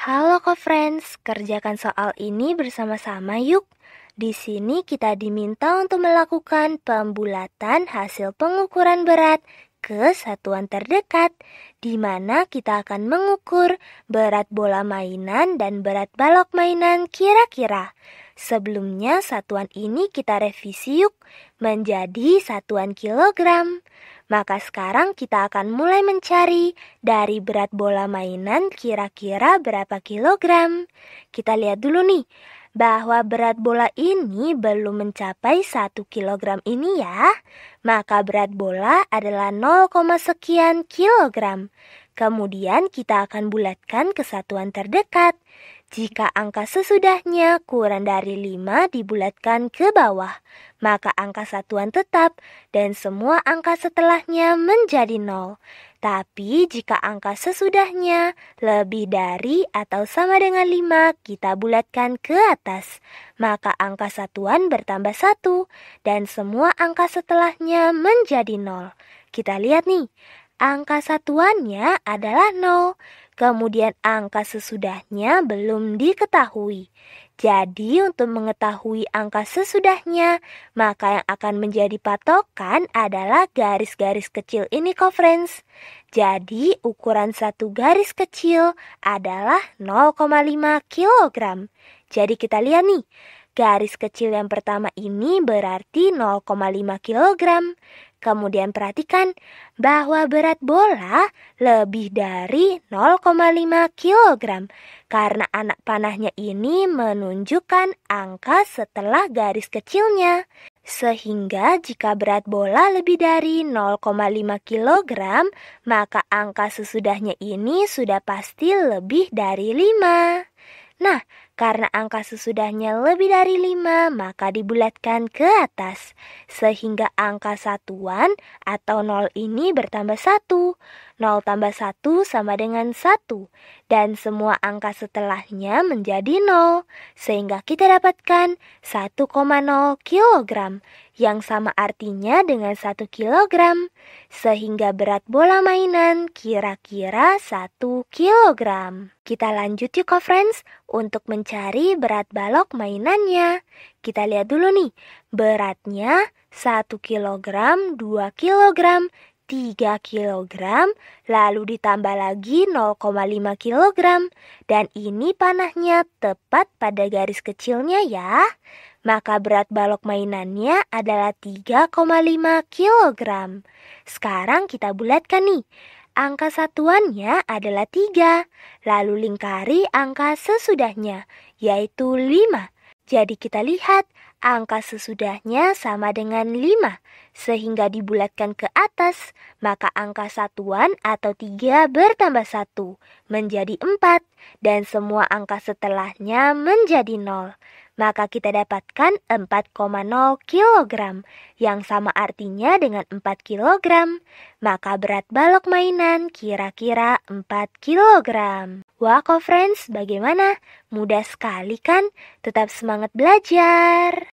Halo co-friends, kerjakan soal ini bersama-sama yuk. Di sini kita diminta untuk melakukan pembulatan hasil pengukuran berat ke satuan terdekat, di mana kita akan mengukur berat bola mainan dan berat balok mainan kira-kira. Sebelumnya satuan ini kita revisi yuk menjadi satuan kilogram. Maka sekarang kita akan mulai mencari dari berat bola mainan kira-kira berapa kilogram. Kita lihat dulu nih bahwa berat bola ini belum mencapai 1 kilogram ini ya. Maka berat bola adalah 0, sekian kilogram. Kemudian kita akan bulatkan ke satuan terdekat. Jika angka sesudahnya kurang dari 5 dibulatkan ke bawah, maka angka satuan tetap dan semua angka setelahnya menjadi nol. Tapi jika angka sesudahnya lebih dari atau sama dengan 5 kita bulatkan ke atas, maka angka satuan bertambah satu dan semua angka setelahnya menjadi nol. Kita lihat nih, angka satuannya adalah nol. Kemudian angka sesudahnya belum diketahui. Jadi untuk mengetahui angka sesudahnya, maka yang akan menjadi patokan adalah garis-garis kecil ini, friends. Jadi ukuran satu garis kecil adalah 0,5 kg. Jadi kita lihat nih, Garis kecil yang pertama ini berarti 0,5 kg. Kemudian perhatikan bahwa berat bola lebih dari 0,5 kg karena anak panahnya ini menunjukkan angka setelah garis kecilnya. Sehingga jika berat bola lebih dari 0,5 kg, maka angka sesudahnya ini sudah pasti lebih dari 5. Nah, karena angka sesudahnya lebih dari 5, maka dibulatkan ke atas. Sehingga angka satuan atau 0 ini bertambah 1. 0 tambah 1 sama dengan 1. Dan semua angka setelahnya menjadi 0. Sehingga kita dapatkan 1,0 kg. Yang sama artinya dengan 1 kg. Sehingga berat bola mainan kira-kira 1 kg. Kita lanjut yuk, friends, untuk mencari mencari berat balok mainannya. Kita lihat dulu nih, beratnya 1 kg, 2 kg, 3 kg, lalu ditambah lagi 0,5 kg. Dan ini panahnya tepat pada garis kecilnya ya. Maka berat balok mainannya adalah 3,5 kg. Sekarang kita bulatkan nih. Angka satuannya adalah tiga, lalu lingkari angka sesudahnya, yaitu lima. Jadi kita lihat angka sesudahnya sama dengan 5 sehingga dibulatkan ke atas maka angka satuan atau 3 bertambah 1 menjadi 4 dan semua angka setelahnya menjadi 0 maka kita dapatkan 4,0 kg yang sama artinya dengan 4 kg. Maka berat balok mainan kira-kira 4 kg. Wah, friends, bagaimana? Mudah sekali kan? Tetap semangat belajar.